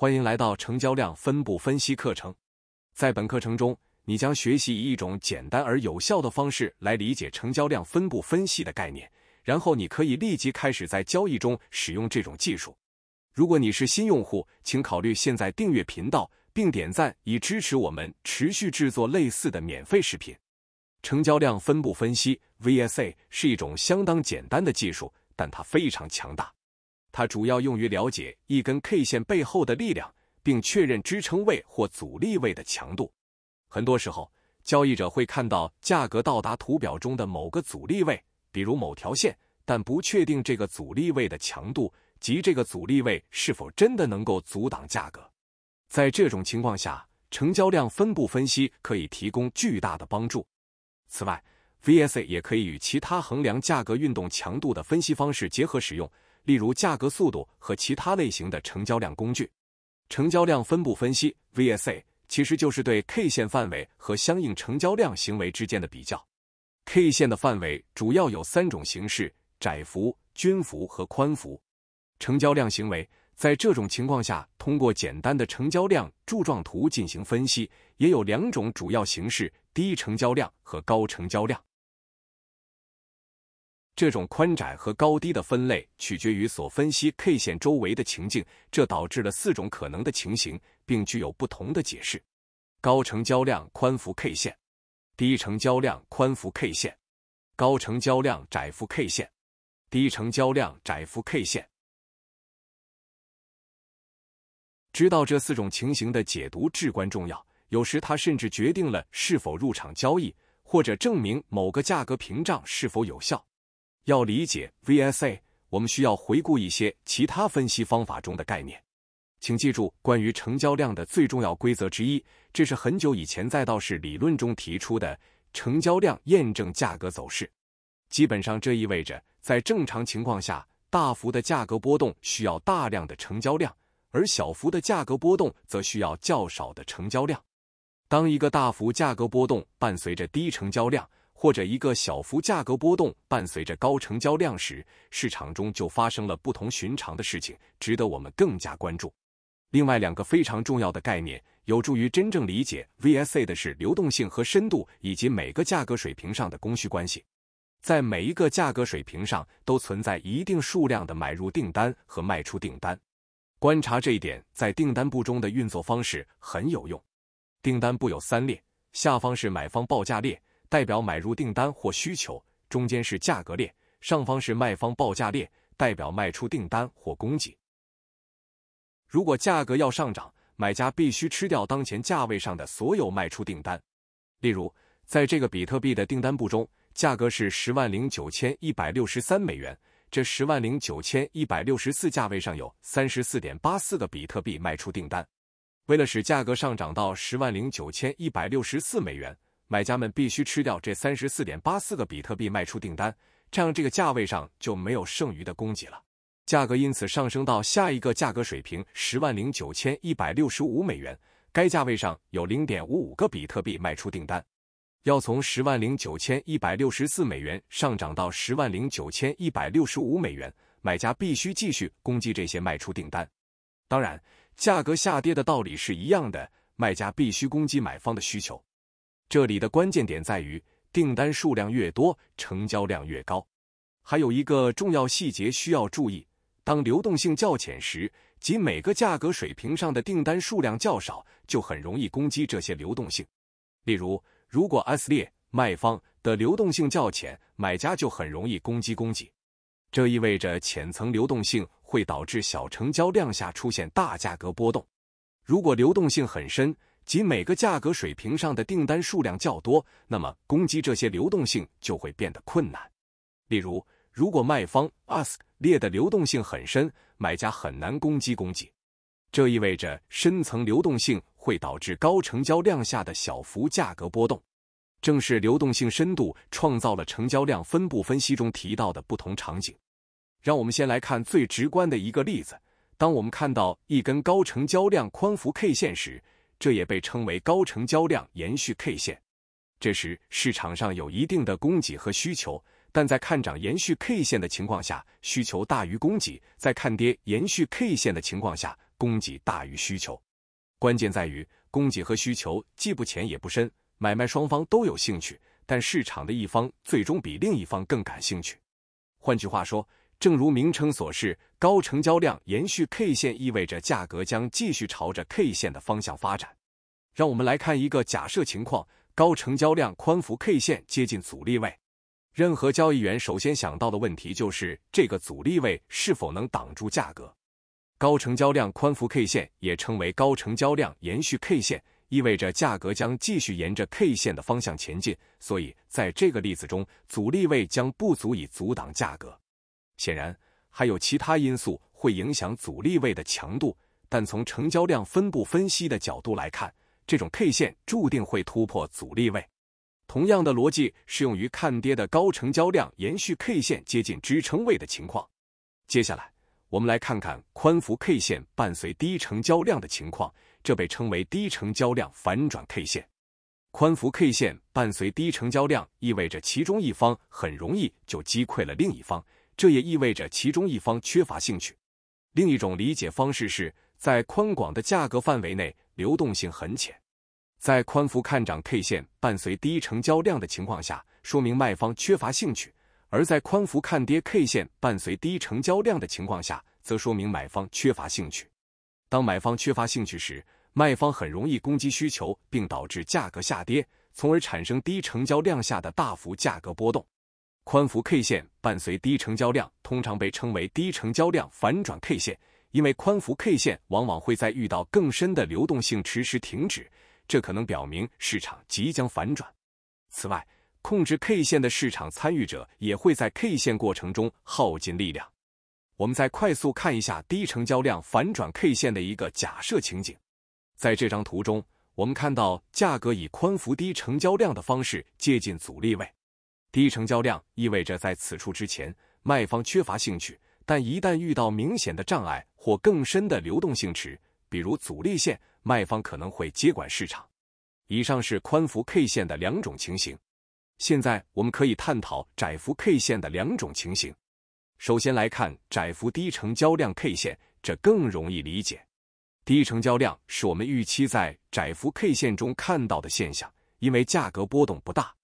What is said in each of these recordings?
欢迎来到成交量分布分析课程。在本课程中，你将学习以一种简单而有效的方式来理解成交量分布分析的概念，然后你可以立即开始在交易中使用这种技术。如果你是新用户，请考虑现在订阅频道并点赞，以支持我们持续制作类似的免费视频。成交量分布分析 （VSA） 是一种相当简单的技术，但它非常强大。它主要用于了解一根 K 线背后的力量，并确认支撑位或阻力位的强度。很多时候，交易者会看到价格到达图表中的某个阻力位，比如某条线，但不确定这个阻力位的强度及这个阻力位是否真的能够阻挡价格。在这种情况下，成交量分布分析可以提供巨大的帮助。此外，VSA 也可以与其他衡量价格运动强度的分析方式结合使用。例如价格速度和其他类型的成交量工具，成交量分布分析 （VSA） 其实就是对 K 线范围和相应成交量行为之间的比较。K 线的范围主要有三种形式：窄幅、均幅和宽幅。成交量行为在这种情况下，通过简单的成交量柱状图进行分析，也有两种主要形式：低成交量和高成交量。这种宽窄和高低的分类取决于所分析 K 线周围的情境，这导致了四种可能的情形，并具有不同的解释：高成交量宽幅 K 线、低成交量宽幅 K 线、高成交量窄幅 K 线、低成交量窄幅 K 线。知道这四种情形的解读至关重要，有时它甚至决定了是否入场交易，或者证明某个价格屏障是否有效。要理解 VSA，我们需要回顾一些其他分析方法中的概念。请记住关于成交量的最重要规则之一，这是很久以前在道氏理论中提出的：成交量验证价格走势。基本上这意味着，在正常情况下，大幅的价格波动需要大量的成交量，而小幅的价格波动则需要较少的成交量。当一个大幅价格波动伴随着低成交量。或者一个小幅价格波动伴随着高成交量时，市场中就发生了不同寻常的事情，值得我们更加关注。另外两个非常重要的概念，有助于真正理解 VSA 的是流动性和深度，以及每个价格水平上的供需关系。在每一个价格水平上，都存在一定数量的买入订单和卖出订单。观察这一点，在订单簿中的运作方式很有用。订单簿有三列，下方是买方报价列。代表买入订单或需求，中间是价格列，上方是卖方报价列，代表卖出订单或供给。如果价格要上涨，买家必须吃掉当前价位上的所有卖出订单。例如，在这个比特币的订单簿中，价格是十万零九千一百六十三美元，这十万零九千一百六十四价位上有三十四点八四个比特币卖出订单。为了使价格上涨到十万零九千一百六十四美元。买家们必须吃掉这三十四点八四个比特币卖出订单，这样这个价位上就没有剩余的供给了，价格因此上升到下一个价格水平十万零九千一百六十五美元。该价位上有零点五五个比特币卖出订单，要从十万零九千一百六十四美元上涨到十万零九千一百六十五美元，买家必须继续攻击这些卖出订单。当然，价格下跌的道理是一样的，卖家必须攻击买方的需求。这里的关键点在于，订单数量越多，成交量越高。还有一个重要细节需要注意：当流动性较浅时，即每个价格水平上的订单数量较少，就很容易攻击这些流动性。例如，如果 S 列卖方的流动性较浅，买家就很容易攻击供给。这意味着浅层流动性会导致小成交量下出现大价格波动。如果流动性很深，即每个价格水平上的订单数量较多，那么攻击这些流动性就会变得困难。例如，如果卖方 ask 列的流动性很深，买家很难攻击供给。这意味着深层流动性会导致高成交量下的小幅价格波动。正是流动性深度创造了成交量分布分析中提到的不同场景。让我们先来看最直观的一个例子：当我们看到一根高成交量宽幅 K 线时。这也被称为高成交量延续 K 线。这时市场上有一定的供给和需求，但在看涨延续 K 线的情况下，需求大于供给；在看跌延续 K 线的情况下，供给大于需求。关键在于，供给和需求既不浅也不深，买卖双方都有兴趣，但市场的一方最终比另一方更感兴趣。换句话说，正如名称所示，高成交量延续 K 线意味着价格将继续朝着 K 线的方向发展。让我们来看一个假设情况：高成交量宽幅 K 线接近阻力位。任何交易员首先想到的问题就是这个阻力位是否能挡住价格。高成交量宽幅 K 线也称为高成交量延续 K 线，意味着价格将继续沿着 K 线的方向前进。所以，在这个例子中，阻力位将不足以阻挡价格。显然还有其他因素会影响阻力位的强度，但从成交量分布分析的角度来看，这种 K 线注定会突破阻力位。同样的逻辑适用于看跌的高成交量延续 K 线接近支撑位的情况。接下来我们来看看宽幅 K 线伴随低成交量的情况，这被称为低成交量反转 K 线。宽幅 K 线伴随低成交量意味着其中一方很容易就击溃了另一方。这也意味着其中一方缺乏兴趣。另一种理解方式是在宽广的价格范围内流动性很浅。在宽幅看涨 K 线伴随低成交量的情况下，说明卖方缺乏兴趣；而在宽幅看跌 K 线伴随低成交量的情况下，则说明买方缺乏兴趣。当买方缺乏兴趣时，卖方很容易攻击需求，并导致价格下跌，从而产生低成交量下的大幅价格波动。宽幅 K 线伴随低成交量，通常被称为低成交量反转 K 线，因为宽幅 K 线往往会在遇到更深的流动性迟时停止，这可能表明市场即将反转。此外，控制 K 线的市场参与者也会在 K 线过程中耗尽力量。我们再快速看一下低成交量反转 K 线的一个假设情景，在这张图中，我们看到价格以宽幅低成交量的方式接近阻力位。低成交量意味着在此处之前卖方缺乏兴趣，但一旦遇到明显的障碍或更深的流动性池，比如阻力线，卖方可能会接管市场。以上是宽幅 K 线的两种情形。现在我们可以探讨窄幅 K 线的两种情形。首先来看窄幅低成交量 K 线，这更容易理解。低成交量是我们预期在窄幅 K 线中看到的现象，因为价格波动不大。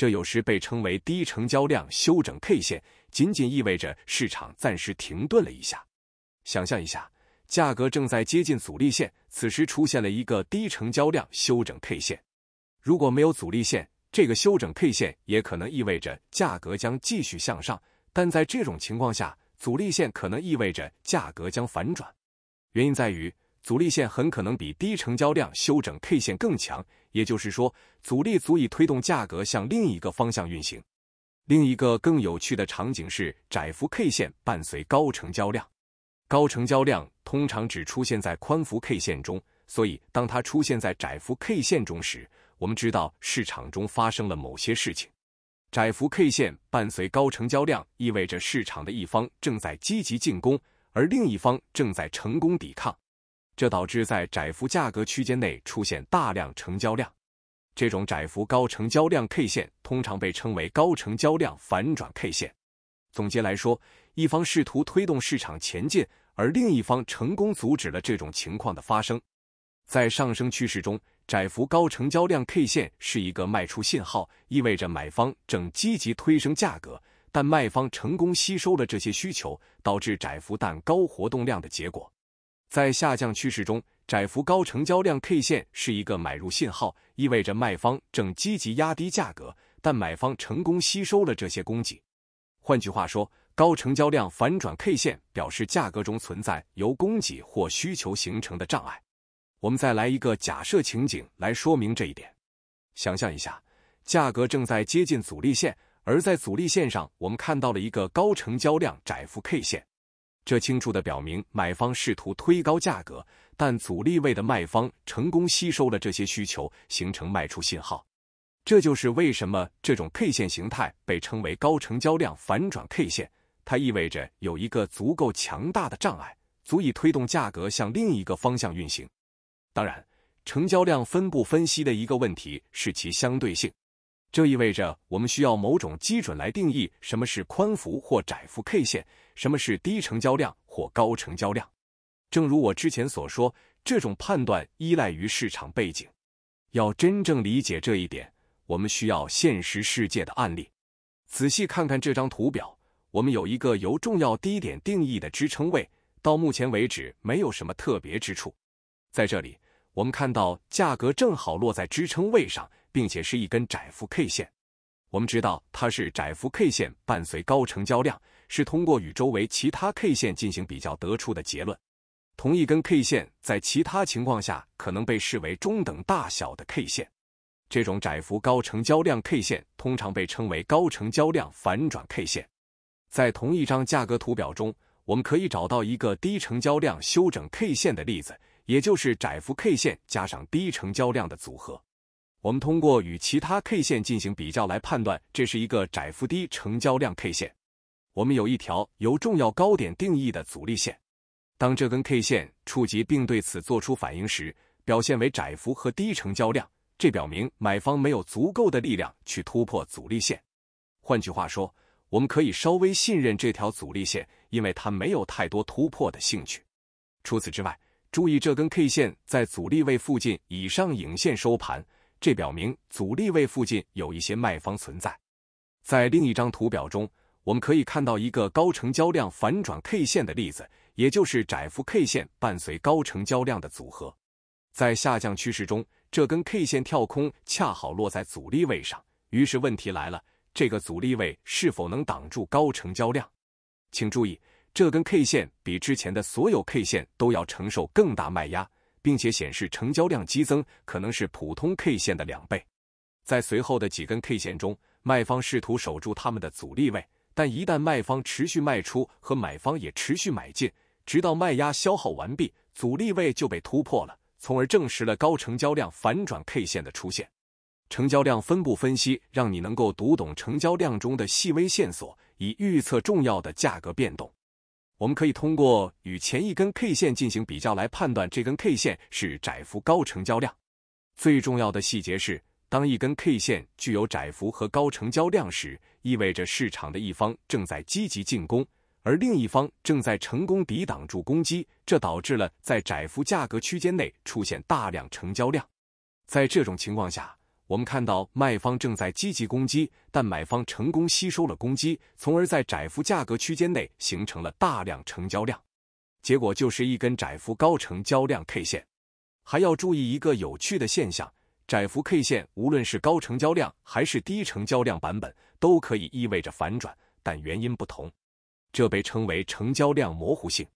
这有时被称为低成交量修整 K 线，仅仅意味着市场暂时停顿了一下。想象一下，价格正在接近阻力线，此时出现了一个低成交量修整 K 线。如果没有阻力线，这个修整 K 线也可能意味着价格将继续向上；但在这种情况下，阻力线可能意味着价格将反转。原因在于。阻力线很可能比低成交量修整 K 线更强，也就是说，阻力足以推动价格向另一个方向运行。另一个更有趣的场景是窄幅 K 线伴随高成交量。高成交量通常只出现在宽幅 K 线中，所以当它出现在窄幅 K 线中时，我们知道市场中发生了某些事情。窄幅 K 线伴随高成交量意味着市场的一方正在积极进攻，而另一方正在成功抵抗。这导致在窄幅价格区间内出现大量成交量。这种窄幅高成交量 K 线通常被称为高成交量反转 K 线。总结来说，一方试图推动市场前进，而另一方成功阻止了这种情况的发生。在上升趋势中，窄幅高成交量 K 线是一个卖出信号，意味着买方正积极推升价格，但卖方成功吸收了这些需求，导致窄幅但高活动量的结果。在下降趋势中，窄幅高成交量 K 线是一个买入信号，意味着卖方正积极压低价格，但买方成功吸收了这些供给。换句话说，高成交量反转 K 线表示价格中存在由供给或需求形成的障碍。我们再来一个假设情景来说明这一点：想象一下，价格正在接近阻力线，而在阻力线上，我们看到了一个高成交量窄幅 K 线。这清楚地表明，买方试图推高价格，但阻力位的卖方成功吸收了这些需求，形成卖出信号。这就是为什么这种 K 线形态被称为高成交量反转 K 线。它意味着有一个足够强大的障碍，足以推动价格向另一个方向运行。当然，成交量分布分析的一个问题是其相对性，这意味着我们需要某种基准来定义什么是宽幅或窄幅 K 线。什么是低成交量或高成交量？正如我之前所说，这种判断依赖于市场背景。要真正理解这一点，我们需要现实世界的案例。仔细看看这张图表，我们有一个由重要低点定义的支撑位，到目前为止没有什么特别之处。在这里，我们看到价格正好落在支撑位上，并且是一根窄幅 K 线。我们知道它是窄幅 K 线，伴随高成交量。是通过与周围其他 K 线进行比较得出的结论。同一根 K 线在其他情况下可能被视为中等大小的 K 线。这种窄幅高成交量 K 线通常被称为高成交量反转 K 线。在同一张价格图表中，我们可以找到一个低成交量修整 K 线的例子，也就是窄幅 K 线加上低成交量的组合。我们通过与其他 K 线进行比较来判断这是一个窄幅低成交量 K 线。我们有一条由重要高点定义的阻力线。当这根 K 线触及并对此做出反应时，表现为窄幅和低成交量，这表明买方没有足够的力量去突破阻力线。换句话说，我们可以稍微信任这条阻力线，因为它没有太多突破的兴趣。除此之外，注意这根 K 线在阻力位附近以上影线收盘，这表明阻力位附近有一些卖方存在。在另一张图表中。我们可以看到一个高成交量反转 K 线的例子，也就是窄幅 K 线伴随高成交量的组合。在下降趋势中，这根 K 线跳空恰好落在阻力位上。于是问题来了：这个阻力位是否能挡住高成交量？请注意，这根 K 线比之前的所有 K 线都要承受更大卖压，并且显示成交量激增，可能是普通 K 线的两倍。在随后的几根 K 线中，卖方试图守住他们的阻力位。但一旦卖方持续卖出和买方也持续买进，直到卖压消耗完毕，阻力位就被突破了，从而证实了高成交量反转 K 线的出现。成交量分布分析让你能够读懂成交量中的细微线索，以预测重要的价格变动。我们可以通过与前一根 K 线进行比较来判断这根 K 线是窄幅高成交量。最重要的细节是。当一根 K 线具有窄幅和高成交量时，意味着市场的一方正在积极进攻，而另一方正在成功抵挡住攻击，这导致了在窄幅价格区间内出现大量成交量。在这种情况下，我们看到卖方正在积极攻击，但买方成功吸收了攻击，从而在窄幅价格区间内形成了大量成交量。结果就是一根窄幅高成交量 K 线。还要注意一个有趣的现象。窄幅 K 线无论是高成交量还是低成交量版本，都可以意味着反转，但原因不同。这被称为成交量模糊性。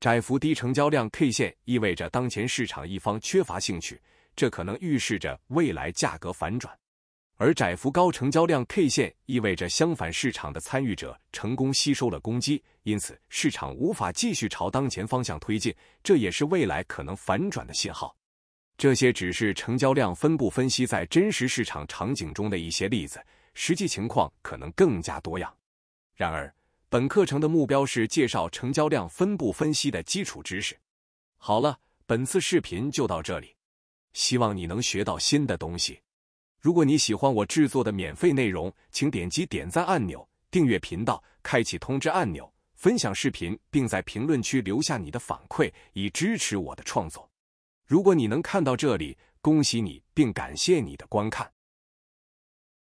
窄幅低成交量 K 线意味着当前市场一方缺乏兴趣，这可能预示着未来价格反转；而窄幅高成交量 K 线意味着相反，市场的参与者成功吸收了攻击，因此市场无法继续朝当前方向推进，这也是未来可能反转的信号。这些只是成交量分布分析在真实市场场景中的一些例子，实际情况可能更加多样。然而，本课程的目标是介绍成交量分布分析的基础知识。好了，本次视频就到这里，希望你能学到新的东西。如果你喜欢我制作的免费内容，请点击点赞按钮、订阅频道、开启通知按钮、分享视频，并在评论区留下你的反馈，以支持我的创作。如果你能看到这里，恭喜你，并感谢你的观看。